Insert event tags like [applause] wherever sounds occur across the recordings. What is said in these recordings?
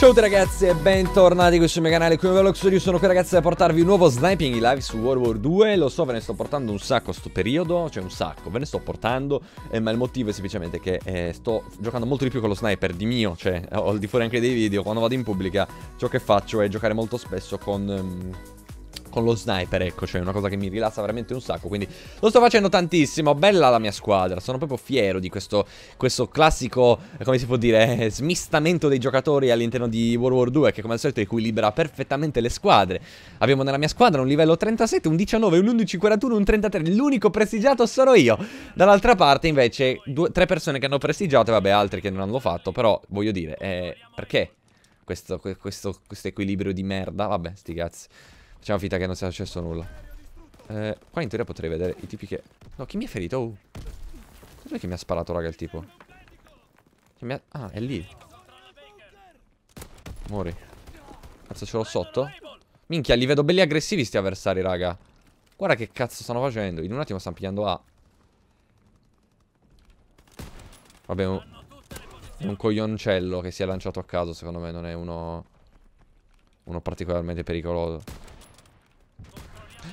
Ciao a tutti ragazzi e bentornati qui sul mio canale, qui Velox, io sono qui ragazzi a portarvi un nuovo sniping in live su World War 2 Lo so ve ne sto portando un sacco sto periodo, cioè un sacco, ve ne sto portando eh, Ma il motivo è semplicemente che eh, sto giocando molto di più con lo sniper di mio Cioè, eh, al di fuori anche dei video, quando vado in pubblica Ciò che faccio è giocare molto spesso con... Um, con lo sniper, ecco, cioè una cosa che mi rilassa veramente un sacco, quindi lo sto facendo tantissimo, bella la mia squadra, sono proprio fiero di questo, questo classico, come si può dire, eh, smistamento dei giocatori all'interno di World War 2 che come al solito equilibra perfettamente le squadre. Abbiamo nella mia squadra un livello 37, un 19, un 11, 41, un 33, l'unico prestigiato sono io. Dall'altra parte invece due, tre persone che hanno prestigiato e vabbè altri che non hanno fatto, però voglio dire, eh, perché questo, questo, questo equilibrio di merda? Vabbè, sti cazzi. Facciamo finta che non sia successo nulla. Eh, qua in teoria potrei vedere i tipi che... No, chi mi ha ferito? Oh. Cos'è che mi ha sparato, raga, il tipo? Ha... Ah, è lì. Muori. Cazzo, ce l'ho sotto? Minchia, li vedo belli aggressivi sti avversari, raga. Guarda che cazzo stanno facendo. In un attimo stanno pigliando A. Vabbè, un, un coglioncello che si è lanciato a caso, secondo me, non è uno... Uno particolarmente pericoloso.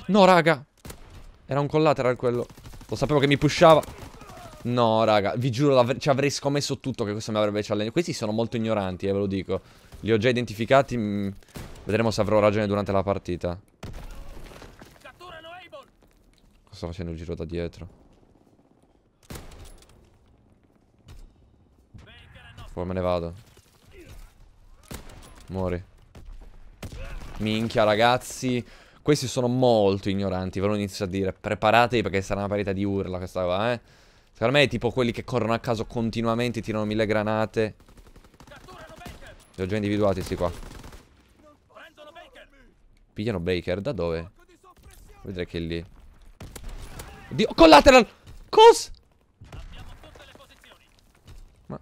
No, raga. Era un collateral quello. Lo sapevo che mi pushava. No, raga, vi giuro, ci avrei scommesso tutto che questo mi avrebbe challenge. Questi sono molto ignoranti, eh, ve lo dico. Li ho già identificati. Mm, vedremo se avrò ragione durante la partita. Sto facendo il giro da dietro. Poi me ne vado. Muori. Minchia, ragazzi. Questi sono molto ignoranti, ve lo inizio a dire. Preparatevi perché sarà una parità di urla questa qua, eh. Secondo me è tipo quelli che corrono a caso continuamente, tirano mille granate. Li ho già individuati sti qua. Pigliano Baker, da dove? Vedrei che è lì. Dio, collateral! Cos? Ma...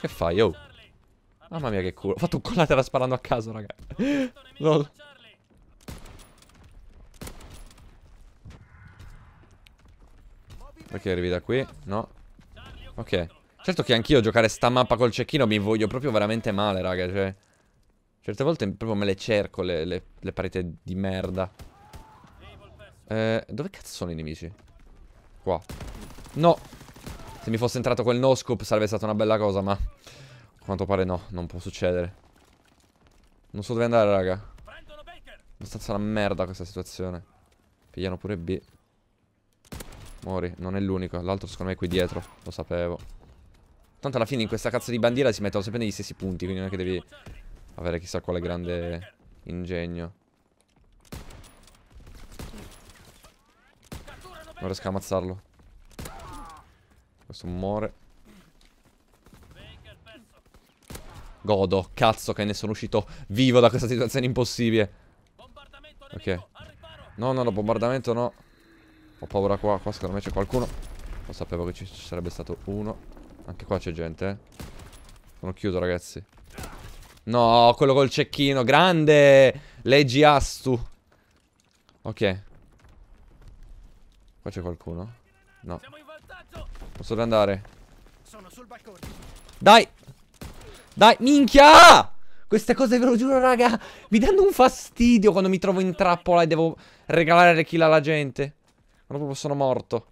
Che fai, oh? Mamma mia che culo. Ho fatto un collateral sparando a caso, raga. No. [laughs] Perché arrivi da qui? No Ok Certo che anch'io giocare sta mappa col cecchino mi voglio proprio veramente male, raga, cioè... Certe volte proprio me le cerco le, le, le parete di merda. Eh, dove cazzo sono i nemici? Qua. No! Se mi fosse entrato quel no scoop sarebbe stata una bella cosa, ma... A quanto pare no, non può succedere. Non so dove andare, raga. Abbastanza una merda questa situazione. Pigliano pure B. Mori, non è l'unico. L'altro secondo me è qui dietro. Lo sapevo. Tanto alla fine in questa cazzo di bandiera si mettono sempre negli stessi punti, quindi non è che devi avere chissà quale grande ingegno. Non riesco a ammazzarlo. Questo muore. Godo, cazzo che ne sono uscito vivo da questa situazione impossibile. Ok. No, no, no, bombardamento no. Ho paura qua, qua secondo me c'è qualcuno Lo sapevo che ci, ci sarebbe stato uno Anche qua c'è gente, eh Sono chiuso, ragazzi No, quello col cecchino, grande Leggi Astu Ok Qua c'è qualcuno? No Posso andare? Dai Dai, minchia Queste cose ve lo giuro raga Mi danno un fastidio quando mi trovo in trappola e devo regalare le kill alla gente ma proprio sono morto.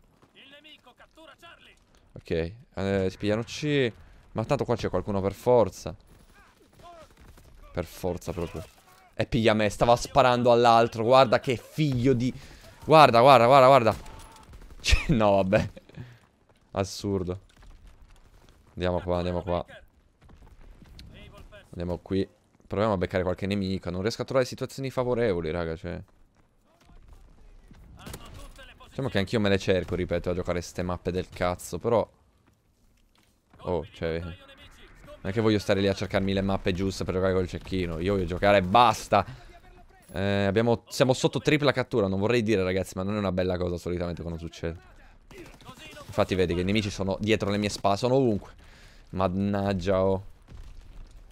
Ok, eh, spiglianoci. Ma tanto qua c'è qualcuno per forza. Per forza proprio. E piglia me, stava sparando all'altro. Guarda che figlio di... Guarda, guarda, guarda, guarda. Cioè, no, vabbè. Assurdo. Andiamo qua, andiamo qua. Andiamo qui. Proviamo a beccare qualche nemico. Non riesco a trovare situazioni favorevoli, raga, cioè... Diciamo che anch'io me le cerco, ripeto, a giocare queste mappe del cazzo, però... Oh, cioè... Non è che voglio stare lì a cercarmi le mappe giuste per giocare col cecchino. Io voglio giocare e basta! Eh, abbiamo... Siamo sotto tripla cattura, non vorrei dire, ragazzi, ma non è una bella cosa solitamente quando succede. Infatti vedi che i nemici sono dietro le mie spalle, sono ovunque. Mannaggia, oh.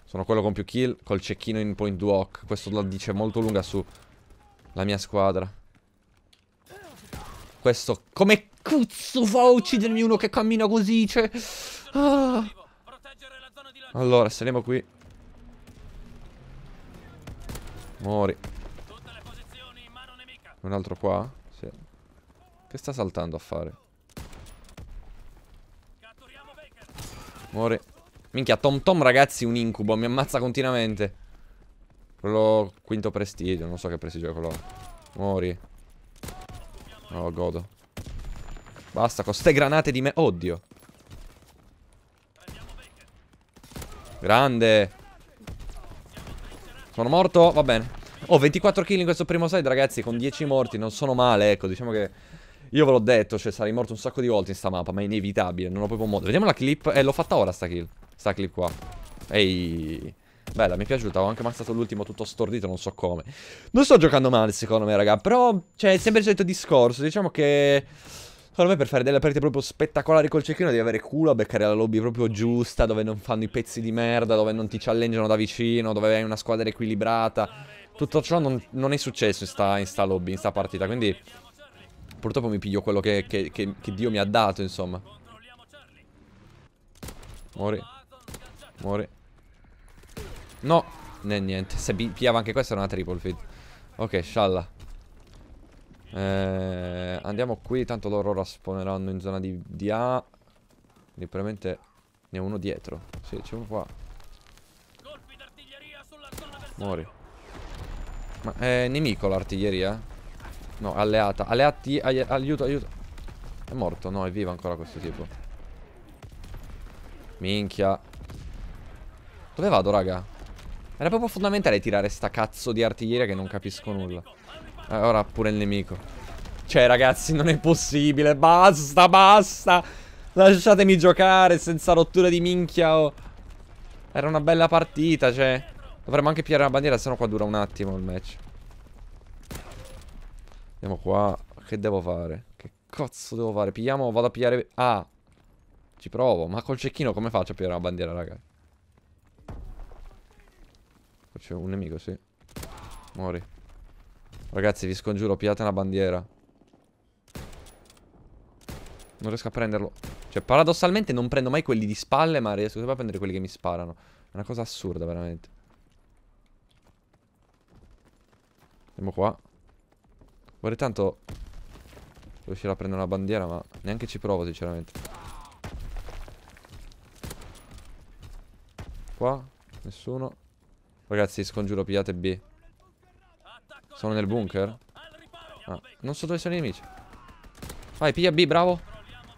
Sono quello con più kill, col cecchino in point walk. Questo la dice molto lunga su... La mia squadra questo. Come cazzo fa a uccidermi uno che cammina così? Cioè... Ah. Allora, saremo qui. Muori. Un altro qua? Sì. Che sta saltando a fare? Mori. Minchia, Tom Tom ragazzi un incubo, mi ammazza continuamente. Quello quinto prestigio, non so che prestigio è quello. Muori. Oh, godo. Basta con ste granate di me. Oddio. Grande. Sono morto? Va bene. Oh, 24 kill in questo primo side, ragazzi, con 10 morti. Non sono male, ecco. Diciamo che... Io ve l'ho detto, cioè, sarei morto un sacco di volte in sta mappa, ma è inevitabile. Non ho proprio modo. Vediamo la clip. Eh, l'ho fatta ora sta kill. Sta clip qua. Ehi... Bella, mi è piaciuta. Ho anche ammazzato l'ultimo tutto stordito, non so come. Non sto giocando male, secondo me, raga. Però, cioè, è sempre il solito discorso. Diciamo che... Secondo me per fare delle partite proprio spettacolari col cecchino devi avere culo a beccare la lobby proprio giusta, dove non fanno i pezzi di merda, dove non ti challengeano da vicino, dove hai una squadra equilibrata. Tutto ciò non, non è successo in sta, in sta, lobby, in sta partita, quindi purtroppo mi piglio quello che, che, che, che Dio mi ha dato, insomma. Muori. Muori. No, né niente. Se pigliava anche questa era una triple feed. Ok, scialla. Eh, andiamo qui, tanto loro rasponeranno in zona di, di A. Quindi probabilmente ne è uno dietro. Sì, c'è uno qua. Muori. Ma è eh, nemico l'artiglieria? No, alleata. Alleati, aiuto, aiuto. È morto, no, è vivo ancora questo tipo. Minchia. Dove vado, raga? Era proprio fondamentale tirare sta cazzo di artiglieria che non capisco nulla. Eh, ora pure il nemico. Cioè, ragazzi, non è possibile. Basta, basta. Lasciatemi giocare senza rottura di minchia. Oh. Era una bella partita, cioè. Dovremmo anche pigliare la bandiera, sennò qua dura un attimo il match. Andiamo qua. Che devo fare? Che cazzo devo fare? Pigliamo, vado a pigliare... Ah. Ci provo. Ma col cecchino come faccio a pigliare la bandiera, ragazzi? C'è un nemico, sì. Muori. Ragazzi, vi scongiuro, piate una bandiera. Non riesco a prenderlo. Cioè, paradossalmente non prendo mai quelli di spalle, ma riesco sempre a prendere quelli che mi sparano. È una cosa assurda, veramente. Andiamo qua. Vorrei tanto riuscire a prendere una bandiera, ma neanche ci provo, sinceramente. Qua, nessuno. Ragazzi, scongiuro, pigliate B. Sono nel bunker? Ah, non so dove sono i nemici. Vai, piglia B, bravo.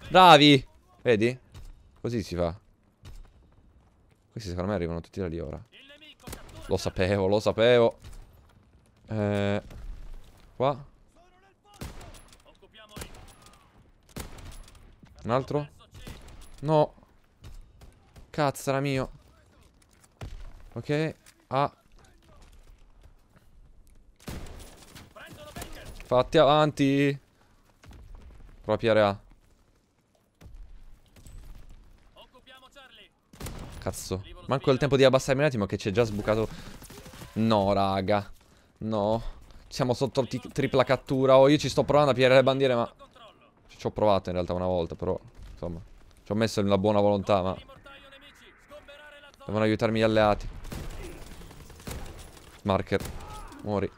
Bravi! Vedi? Così si fa. Questi secondo me arrivano tutti da lì ora. Lo sapevo, lo sapevo. Eh, qua. Un altro? No. Cazzo, era mio. Ok. Ah. Fatti avanti. Prova a piare A. Cazzo. Manco il tempo di abbassarmi un attimo che c'è già sbucato. No, raga. No. Siamo sotto tripla cattura. Oh, io ci sto provando a piare le bandiere, ma... Ci ho provato in realtà una volta, però... Insomma. Ci ho messo una buona volontà, ma... Devono aiutarmi gli alleati. Marker Muori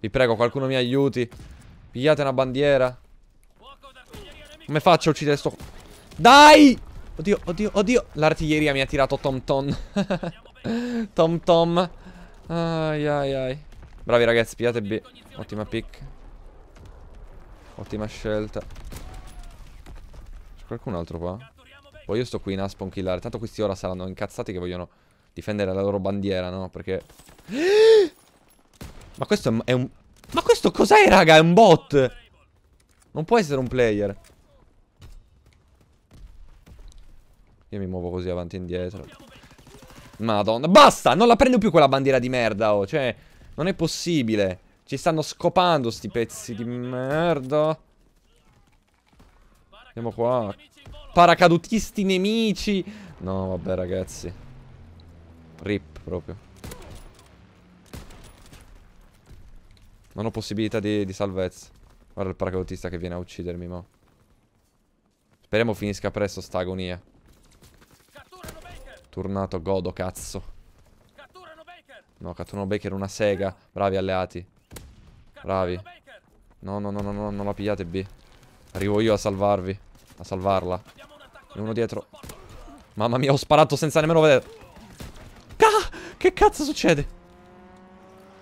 Vi prego qualcuno mi aiuti Pigliate una bandiera Come faccio a uccidere sto Dai Oddio oddio oddio L'artiglieria mi ha tirato Tom Tom [laughs] Tom Tom Ai ai ai Bravi ragazzi pigliate B Ottima pick Ottima scelta C'è qualcun altro qua? Poi io sto qui in aspon killare Tanto questi ora saranno incazzati che vogliono difendere la loro bandiera, no? Perché... [gasps] Ma questo è un... Ma questo cos'è, raga? È un bot! Non può essere un player. Io mi muovo così avanti e indietro. Madonna. Basta! Non la prendo più quella bandiera di merda, oh. Cioè, non è possibile. Ci stanno scopando sti pezzi di merda. Andiamo qua. Paracadutisti nemici. No, vabbè, ragazzi. Rip proprio. Non ho possibilità di, di salvezza. Guarda il paracadutista che viene a uccidermi, mo. Speriamo finisca presto sta agonia. Turnato godo, cazzo. No, catturano Baker una sega. Bravi alleati. Bravi. No, no, no, no, no, non la pigliate B. Arrivo io a salvarvi. A salvarla. E uno dietro. Mamma mia, ho sparato senza nemmeno vedere. Che cazzo succede?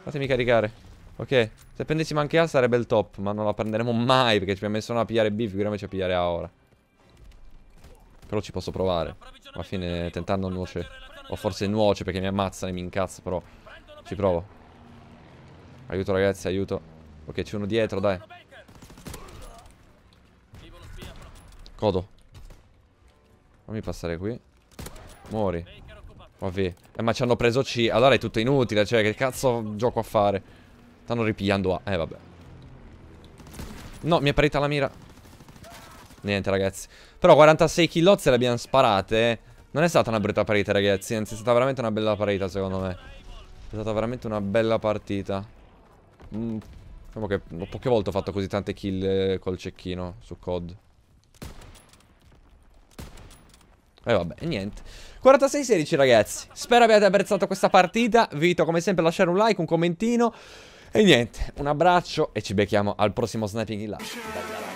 Fatemi caricare. Ok. Se prendessimo anche A sarebbe il top, ma non la prenderemo mai perché ci abbiamo messo una a pigliare B, figuriamoci a pigliare A ora. Però ci posso provare. Alla fine tentando nuoce. O forse nuoce perché mi ammazza e mi incazzo, però ci provo. Aiuto ragazzi, aiuto. Ok, c'è uno dietro, dai. Codo. Fammi passare qui. Muori. Vabbè. Eh, ma ci hanno preso C. Allora è tutto inutile. Cioè, che cazzo gioco a fare? Stanno ripigliando A. Eh, vabbè. No, mi è parita la mira. Niente, ragazzi. Però 46 killozze le abbiamo sparate. Eh. Non è stata una brutta parita, ragazzi. Anzi, è stata veramente una bella parita, secondo me. È stata veramente una bella partita. Mm, diciamo che poche volte ho fatto così tante kill eh, col cecchino su COD. E eh, vabbè, niente 46-16 ragazzi Spero abbiate apprezzato questa partita Vi invito come sempre a lasciare un like, un commentino E niente, un abbraccio E ci becchiamo al prossimo Sniping in Live